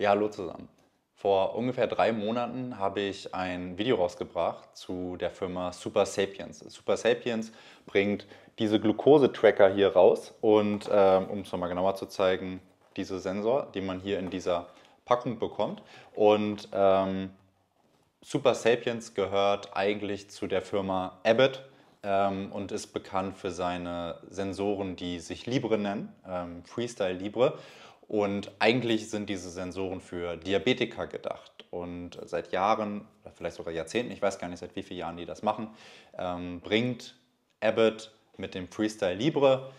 Ja, hallo zusammen. Vor ungefähr drei Monaten habe ich ein Video rausgebracht zu der Firma Super Sapiens. Super Sapiens bringt diese Glucose-Tracker hier raus und ähm, um es nochmal genauer zu zeigen, diese Sensor, die man hier in dieser Packung bekommt. Und ähm, Super Sapiens gehört eigentlich zu der Firma Abbott ähm, und ist bekannt für seine Sensoren, die sich Libre nennen, ähm, Freestyle Libre. Und eigentlich sind diese Sensoren für Diabetiker gedacht. Und seit Jahren, vielleicht sogar Jahrzehnten, ich weiß gar nicht, seit wie vielen Jahren die das machen, ähm, bringt Abbott mit dem Freestyle Libre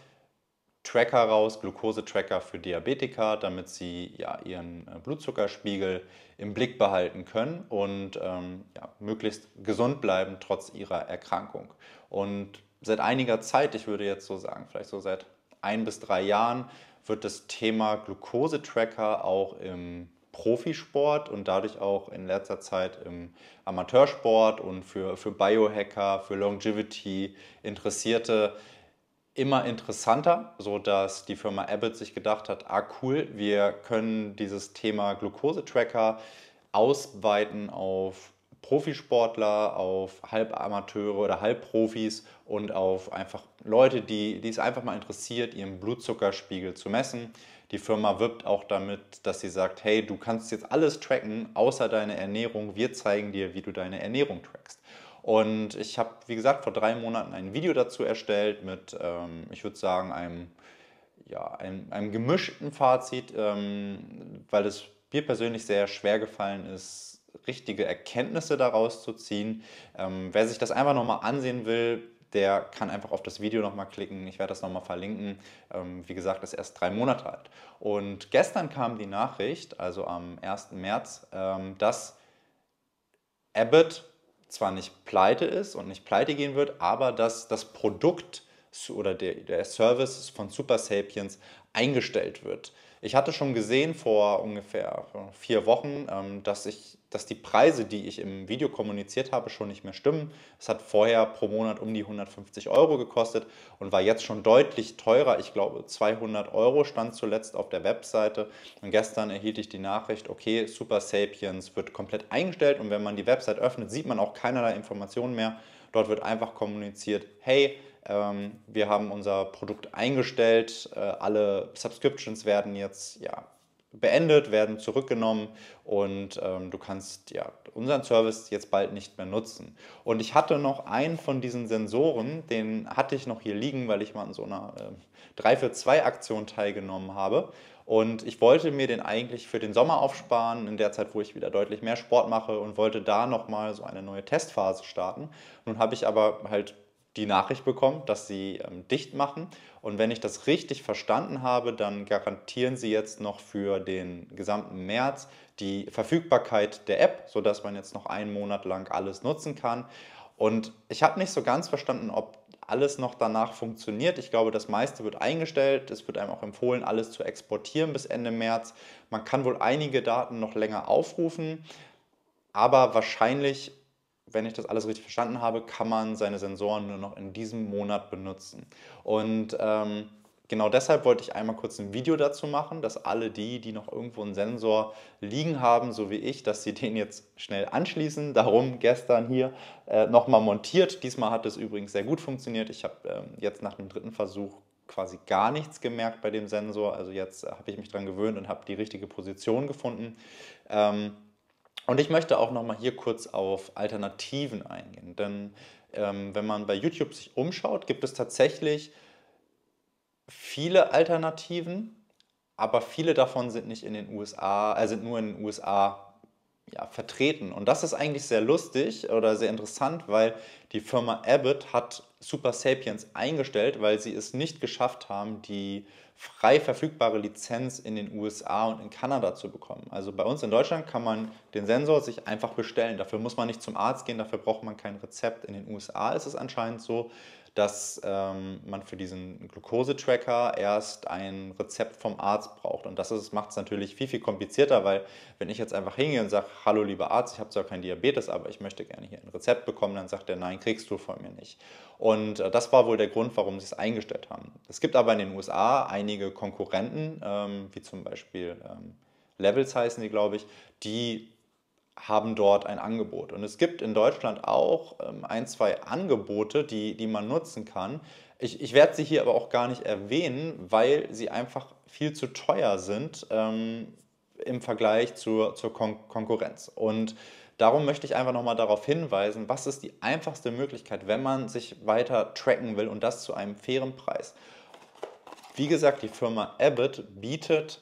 Tracker raus, Glukosetracker für Diabetiker, damit sie ja, ihren äh, Blutzuckerspiegel im Blick behalten können und ähm, ja, möglichst gesund bleiben trotz ihrer Erkrankung. Und seit einiger Zeit, ich würde jetzt so sagen, vielleicht so seit ein bis drei Jahren wird das Thema Glukosetracker auch im Profisport und dadurch auch in letzter Zeit im Amateursport und für, für Biohacker, für Longevity Interessierte immer interessanter, sodass die Firma Abbott sich gedacht hat, ah cool, wir können dieses Thema Glukosetracker ausweiten auf Profisportler, auf Halbamateure oder Halbprofis und auf einfach Leute, die, die es einfach mal interessiert, ihren Blutzuckerspiegel zu messen. Die Firma wirbt auch damit, dass sie sagt, hey, du kannst jetzt alles tracken, außer deine Ernährung. Wir zeigen dir, wie du deine Ernährung trackst. Und ich habe, wie gesagt, vor drei Monaten ein Video dazu erstellt mit, ähm, ich würde sagen, einem, ja, einem, einem gemischten Fazit, ähm, weil es mir persönlich sehr schwer gefallen ist, richtige Erkenntnisse daraus zu ziehen. Ähm, wer sich das einfach nochmal ansehen will, der kann einfach auf das Video nochmal klicken. Ich werde das nochmal verlinken. Ähm, wie gesagt, ist erst drei Monate alt. Und gestern kam die Nachricht, also am 1. März, ähm, dass Abbott zwar nicht pleite ist und nicht pleite gehen wird, aber dass das Produkt oder der, der Service von Super Sapiens eingestellt wird. Ich hatte schon gesehen vor ungefähr vier Wochen, ähm, dass, ich, dass die Preise, die ich im Video kommuniziert habe, schon nicht mehr stimmen. Es hat vorher pro Monat um die 150 Euro gekostet und war jetzt schon deutlich teurer. Ich glaube, 200 Euro stand zuletzt auf der Webseite. Und gestern erhielt ich die Nachricht, okay, Super Sapiens wird komplett eingestellt und wenn man die Website öffnet, sieht man auch keinerlei Informationen mehr. Dort wird einfach kommuniziert, hey, ähm, wir haben unser Produkt eingestellt, äh, alle Subscriptions werden jetzt ja, beendet, werden zurückgenommen und ähm, du kannst ja, unseren Service jetzt bald nicht mehr nutzen. Und ich hatte noch einen von diesen Sensoren, den hatte ich noch hier liegen, weil ich mal an so einer äh, 3 für 2 Aktion teilgenommen habe. Und ich wollte mir den eigentlich für den Sommer aufsparen, in der Zeit, wo ich wieder deutlich mehr Sport mache und wollte da nochmal so eine neue Testphase starten. Nun habe ich aber halt die Nachricht bekommt, dass sie ähm, dicht machen. Und wenn ich das richtig verstanden habe, dann garantieren sie jetzt noch für den gesamten März die Verfügbarkeit der App, sodass man jetzt noch einen Monat lang alles nutzen kann. Und ich habe nicht so ganz verstanden, ob alles noch danach funktioniert. Ich glaube, das meiste wird eingestellt. Es wird einem auch empfohlen, alles zu exportieren bis Ende März. Man kann wohl einige Daten noch länger aufrufen, aber wahrscheinlich wenn ich das alles richtig verstanden habe, kann man seine Sensoren nur noch in diesem Monat benutzen. Und ähm, genau deshalb wollte ich einmal kurz ein Video dazu machen, dass alle die, die noch irgendwo einen Sensor liegen haben, so wie ich, dass sie den jetzt schnell anschließen. Darum gestern hier äh, nochmal montiert. Diesmal hat es übrigens sehr gut funktioniert. Ich habe ähm, jetzt nach dem dritten Versuch quasi gar nichts gemerkt bei dem Sensor. Also jetzt äh, habe ich mich dran gewöhnt und habe die richtige Position gefunden. Ähm, und ich möchte auch nochmal hier kurz auf Alternativen eingehen, denn ähm, wenn man bei YouTube sich umschaut, gibt es tatsächlich viele Alternativen, aber viele davon sind nicht in den USA, äh, sind nur in den USA ja, vertreten. Und das ist eigentlich sehr lustig oder sehr interessant, weil die Firma Abbott hat Super Sapiens eingestellt, weil sie es nicht geschafft haben, die frei verfügbare Lizenz in den USA und in Kanada zu bekommen. Also bei uns in Deutschland kann man den Sensor sich einfach bestellen. Dafür muss man nicht zum Arzt gehen, dafür braucht man kein Rezept. In den USA ist es anscheinend so, dass ähm, man für diesen Glukosetracker erst ein Rezept vom Arzt braucht. Und das macht es natürlich viel, viel komplizierter, weil wenn ich jetzt einfach hingehe und sage, hallo lieber Arzt, ich habe zwar keinen Diabetes, aber ich möchte gerne hier ein Rezept bekommen, dann sagt er, nein, kriegst du von mir nicht. Und äh, das war wohl der Grund, warum sie es eingestellt haben. Es gibt aber in den USA einige Konkurrenten, ähm, wie zum Beispiel ähm, Levels heißen die, glaube ich, die haben dort ein Angebot. Und es gibt in Deutschland auch ähm, ein, zwei Angebote, die, die man nutzen kann. Ich, ich werde sie hier aber auch gar nicht erwähnen, weil sie einfach viel zu teuer sind ähm, im Vergleich zur, zur Kon Konkurrenz. Und darum möchte ich einfach nochmal darauf hinweisen, was ist die einfachste Möglichkeit, wenn man sich weiter tracken will und das zu einem fairen Preis. Wie gesagt, die Firma Abbott bietet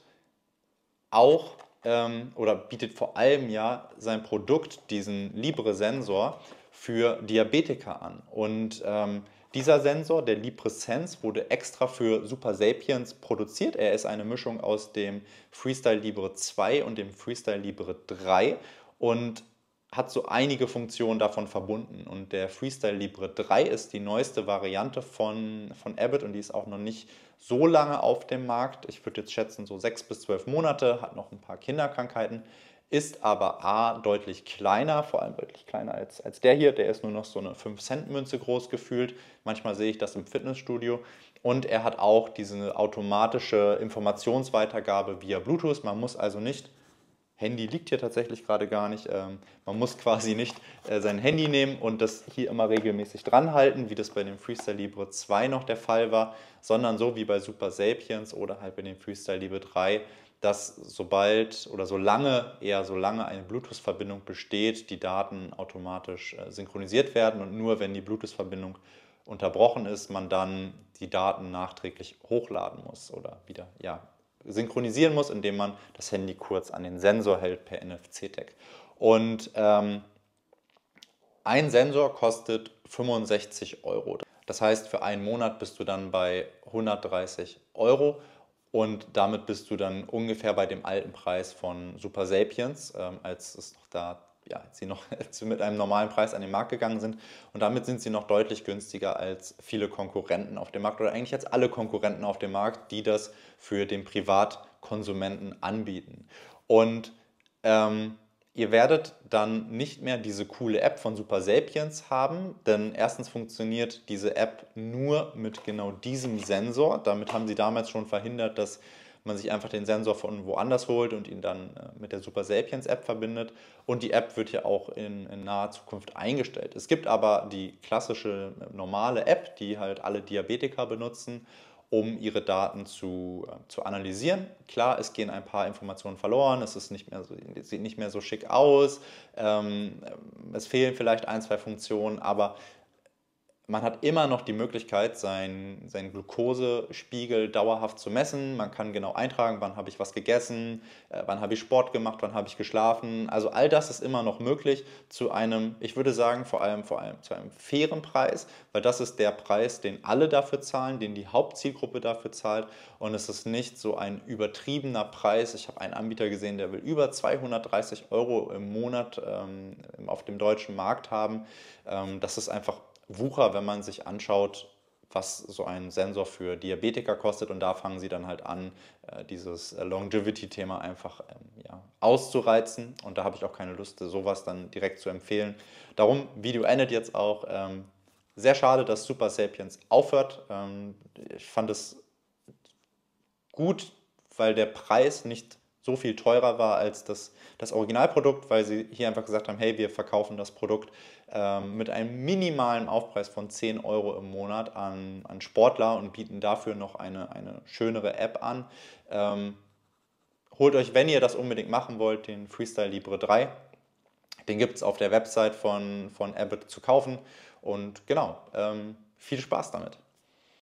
auch ähm, oder bietet vor allem ja sein Produkt, diesen Libre-Sensor, für Diabetiker an. Und ähm, dieser Sensor, der Libre-Sense, wurde extra für Super Sapiens produziert. Er ist eine Mischung aus dem Freestyle Libre 2 und dem Freestyle Libre 3 und hat so einige Funktionen davon verbunden. Und der Freestyle Libre 3 ist die neueste Variante von, von Abbott und die ist auch noch nicht so lange auf dem Markt. Ich würde jetzt schätzen, so sechs bis zwölf Monate, hat noch ein paar Kinderkrankheiten, ist aber A deutlich kleiner, vor allem deutlich kleiner als, als der hier. Der ist nur noch so eine 5-Cent-Münze groß gefühlt. Manchmal sehe ich das im Fitnessstudio. Und er hat auch diese automatische Informationsweitergabe via Bluetooth. Man muss also nicht Handy liegt hier tatsächlich gerade gar nicht. Ähm, man muss quasi nicht äh, sein Handy nehmen und das hier immer regelmäßig dran halten, wie das bei dem Freestyle Libre 2 noch der Fall war, sondern so wie bei Super Sapiens oder halt bei dem Freestyle Libre 3, dass sobald oder solange, eher solange eine Bluetooth-Verbindung besteht, die Daten automatisch äh, synchronisiert werden und nur wenn die Bluetooth-Verbindung unterbrochen ist, man dann die Daten nachträglich hochladen muss oder wieder ja, synchronisieren muss, indem man das Handy kurz an den Sensor hält per NFC-Tag. Und ähm, ein Sensor kostet 65 Euro. Das heißt, für einen Monat bist du dann bei 130 Euro und damit bist du dann ungefähr bei dem alten Preis von Super Sapiens, ähm, als es noch da ja, als sie noch mit einem normalen Preis an den Markt gegangen sind. Und damit sind sie noch deutlich günstiger als viele Konkurrenten auf dem Markt oder eigentlich als alle Konkurrenten auf dem Markt, die das für den Privatkonsumenten anbieten. Und ähm, ihr werdet dann nicht mehr diese coole App von Super Sapiens haben, denn erstens funktioniert diese App nur mit genau diesem Sensor. Damit haben sie damals schon verhindert, dass man sich einfach den Sensor von woanders holt und ihn dann äh, mit der Super Sapiens App verbindet. Und die App wird ja auch in, in naher Zukunft eingestellt. Es gibt aber die klassische äh, normale App, die halt alle Diabetiker benutzen, um ihre Daten zu, äh, zu analysieren. Klar, es gehen ein paar Informationen verloren, es ist nicht mehr so, sieht nicht mehr so schick aus, ähm, es fehlen vielleicht ein, zwei Funktionen, aber man hat immer noch die Möglichkeit, seinen, seinen Glukosespiegel dauerhaft zu messen. Man kann genau eintragen, wann habe ich was gegessen, äh, wann habe ich Sport gemacht, wann habe ich geschlafen. Also all das ist immer noch möglich zu einem, ich würde sagen, vor allem, vor allem zu einem fairen Preis, weil das ist der Preis, den alle dafür zahlen, den die Hauptzielgruppe dafür zahlt. Und es ist nicht so ein übertriebener Preis. Ich habe einen Anbieter gesehen, der will über 230 Euro im Monat ähm, auf dem deutschen Markt haben. Ähm, das ist einfach Wucher, wenn man sich anschaut, was so ein Sensor für Diabetiker kostet. Und da fangen sie dann halt an, äh, dieses äh, Longevity-Thema einfach ähm, ja, auszureizen. Und da habe ich auch keine Lust, sowas dann direkt zu empfehlen. Darum, Video endet jetzt auch. Ähm, sehr schade, dass Super Sapiens aufhört. Ähm, ich fand es gut, weil der Preis nicht so viel teurer war als das, das Originalprodukt, weil sie hier einfach gesagt haben, hey, wir verkaufen das Produkt ähm, mit einem minimalen Aufpreis von 10 Euro im Monat an, an Sportler und bieten dafür noch eine, eine schönere App an. Ähm, holt euch, wenn ihr das unbedingt machen wollt, den Freestyle Libre 3. Den gibt es auf der Website von, von Abbott zu kaufen. Und genau, ähm, viel Spaß damit.